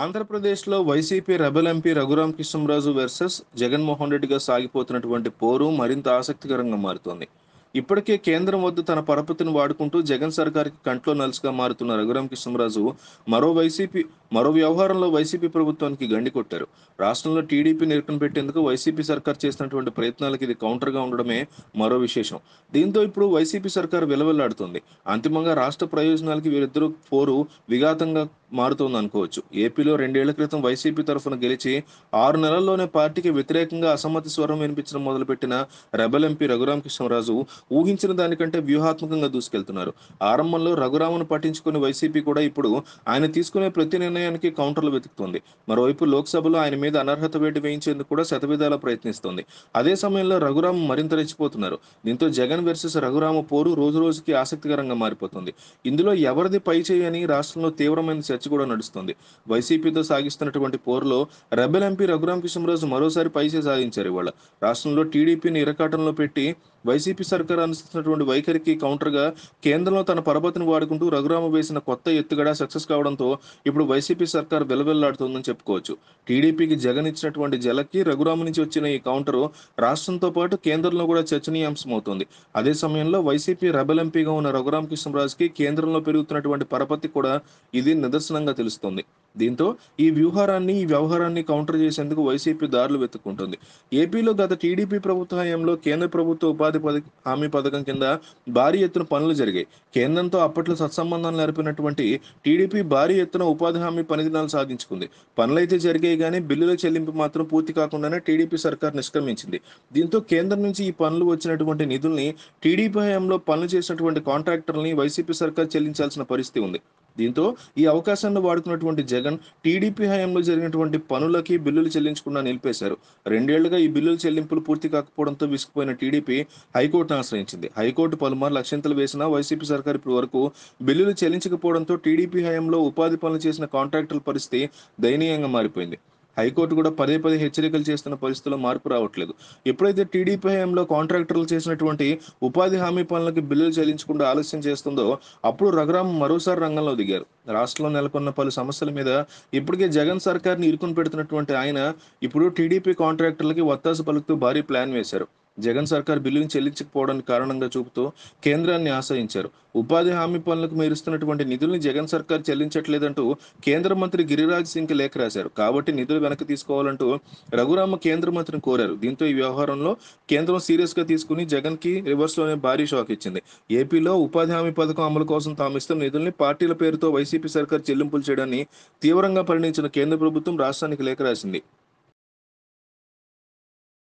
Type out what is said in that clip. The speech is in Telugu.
ఆంధ్రప్రదేశ్లో YCP rebel MP Raghuram Krishnaraju versus Jaganmohan రెడ్డిగా సాగిపోతున్నటువంటి పోరు మరింత ఆసక్తికరంగా మారుతోంది ఇప్పటికే కేంద్రం వద్ద తన పరపతిని వాడుకుంటూ జగన్ సర్కార్కి కంట్లో నలుసుగా మారుతున్న రఘురాం కృష్ణరాజు మరో వైసీపీ మరో వ్యవహారంలో వైసీపీ ప్రభుత్వానికి గండి కొట్టారు రాష్ట్రంలో టీడీపీ నిరకన పెట్టేందుకు వైసీపీ సర్కార్ చేసినటువంటి ప్రయత్నాలకు ఇది కౌంటర్గా ఉండడమే మరో విశేషం దీంతో ఇప్పుడు వైసీపీ సర్కార్ విలవెల్లాడుతుంది అంతిమంగా రాష్ట్ర ప్రయోజనాలకి వీరిద్దరూ పోరు విఘాతంగా మారుతోంది అనుకోవచ్చు ఏపీలో రెండేళ్ల క్రితం వైసీపీ తరఫున గెలిచి ఆరు నెలల్లోనే పార్టీకి వ్యతిరేకంగా అసమ్మతి స్వరం వినిపించడం మొదలుపెట్టిన రెబల్ ఎంపీ రఘురామ కృష్ణరాజు ఊహించిన దానికంటే వ్యూహాత్మకంగా దూసుకెళ్తున్నారు ఆరంభంలో రఘురామను పట్టించుకుని వైసీపీ కూడా ఇప్పుడు ఆయన తీసుకునే ప్రతి నిర్ణయానికి కౌంటర్లు వెతుకుతోంది మరోవైపు లోక్సభలో ఆయన మీద అనర్హత వేటు వేయించేందుకు కూడా శతవిధాల ప్రయత్నిస్తోంది అదే సమయంలో రఘురామ మరింత రెచ్చిపోతున్నారు దీంతో జగన్ వర్సెస్ రఘురామ పోరు రోజు రోజుకి ఆసక్తికరంగా మారిపోతుంది ఇందులో ఎవరిది పై చేయని రాష్ట్రంలో తీవ్రమైన చర్చ చర్చ కూడా నడుస్తుంది వైసీపీతో సాగిస్తున్నటువంటి పోరులో రెబెల్ ఎంపీ రఘురామ్ కిషన్ రాజు మరోసారి పైసే సాధించారు ఇవాళ రాష్ట్రంలో టీడీపీని ఇరకాటంలో పెట్టి వైసీపీ సర్కార్ అనుసరిస్తున్నటువంటి వైఖరికి కౌంటర్ గా కేంద్రంలో తన పరపతిని వాడుకుంటూ రఘురామ వేసిన కొత్త ఎత్తుగడ సక్సెస్ కావడంతో ఇప్పుడు వైసీపీ సర్కార్ వెలవెల్లాడుతుందని చెప్పుకోవచ్చు టీడీపీకి జగన్ ఇచ్చినటువంటి జలక్కి రఘురామ నుంచి వచ్చిన ఈ కౌంటర్ రాష్ట్రంతో పాటు కేంద్రంలో కూడా అవుతుంది అదే సమయంలో వైసీపీ రెబల్ ఎంపీగా ఉన్న రఘురామ కృష్ణరాజుకి కేంద్రంలో పెరుగుతున్నటువంటి పరపతి కూడా ఇది నిదర్శనం నిదర్శనంగా తెలుస్తోంది దీంతో ఈ వ్యూహారాన్ని ఈ వ్యవహారాన్ని కౌంటర్ చేసేందుకు వైసీపీ దారులు వెతుక్కుంటుంది ఏపీలో గత టీడీపీ ప్రభుత్వ హయాంలో కేంద్ర ప్రభుత్వ ఉపాధి హామీ పథకం కింద భారీ ఎత్తున పనులు జరిగాయి కేంద్రంతో అప్పట్లో సత్సంబంధాలు నెరపినటువంటి టీడీపీ భారీ ఎత్తున ఉపాధి హామీ పనిదినాలు సాధించుకుంది పనులైతే జరిగాయి కానీ బిల్లుల చెల్లింపు మాత్రం పూర్తి కాకుండానే టీడీపీ సర్కార్ నిష్క్రమించింది దీంతో కేంద్రం నుంచి ఈ పనులు వచ్చినటువంటి నిధుల్ని టీడీపీ హయాంలో పనులు చేసినటువంటి కాంట్రాక్టర్ని వైసీపీ సర్కార్ చెల్లించాల్సిన పరిస్థితి ఉంది దీంతో ఈ అవకాశాన్ని వాడుకున్నటువంటి జగన్ టీడీపీ హయాంలో జరిగినటువంటి పనులకి బిల్లులు చెల్లించకుండా నిలిపేశారు రెండేళ్లుగా ఈ బిల్లుల చెల్లింపులు పూర్తి కాకపోవడంతో విసిగిపోయిన టీడీపీ హైకోర్టును ఆశ్రయించింది హైకోర్టు పలుమార్లు లక్షంతలు వేసినా వైసీపీ సర్కార్ ఇప్పటి వరకు బిల్లులు చెల్లించకపోవడంతో టీడీపీ హయాంలో ఉపాధి పనులు చేసిన కాంట్రాక్టర్ల పరిస్థితి దయనీయంగా మారిపోయింది హైకోర్టు కూడా పదే పదే హెచ్చరికలు చేస్తున్న పరిస్థితుల్లో మార్పు రావట్లేదు ఎప్పుడైతే టీడీపీ హయాంలో కాంట్రాక్టర్లు చేసినటువంటి ఉపాధి హామీ పనులకు బిల్లులు చెల్లించకుండా ఆలస్యం చేస్తుందో అప్పుడు రఘురామ్ మరోసారి రంగంలో దిగారు రాష్ట్రంలో నెలకొన్న పలు సమస్యల మీద ఇప్పటికే జగన్ సర్కార్ని ఇరుకుని పెడుతున్నటువంటి ఆయన ఇప్పుడు టీడీపీ కాంట్రాక్టర్లకి వత్తాసు పలుకుతూ భారీ ప్లాన్ వేశారు జగన్ సర్కార్ బిల్లుని చెల్లించకపోవడానికి కారణంగా చూపుతూ కేంద్రాన్ని ఆశ్రయించారు ఉపాధి హామీ పనులకు మీరు ఇస్తున్నటువంటి నిధుల్ని జగన్ సర్కార్ చెల్లించట్లేదంటూ కేంద్ర మంత్రి గిరిరాజ్ సింగ్ లేఖ రాశారు కాబట్టి నిధులు వెనక్కి తీసుకోవాలంటూ రఘురామ కేంద్ర మంత్రిని కోరారు దీంతో ఈ వ్యవహారంలో కేంద్రం సీరియస్ గా తీసుకుని జగన్ కి రివర్స్ లోనే భారీ షాక్ ఇచ్చింది ఏపీలో ఉపాధి హామీ పథకం అమలు కోసం తాము ఇస్తున్న నిధుల్ని పార్టీల పేరుతో వైసీపీ సర్కార్ చెల్లింపులు చేయడాన్ని తీవ్రంగా పరిణించిన కేంద్ర ప్రభుత్వం రాష్ట్రానికి లేఖ రాసింది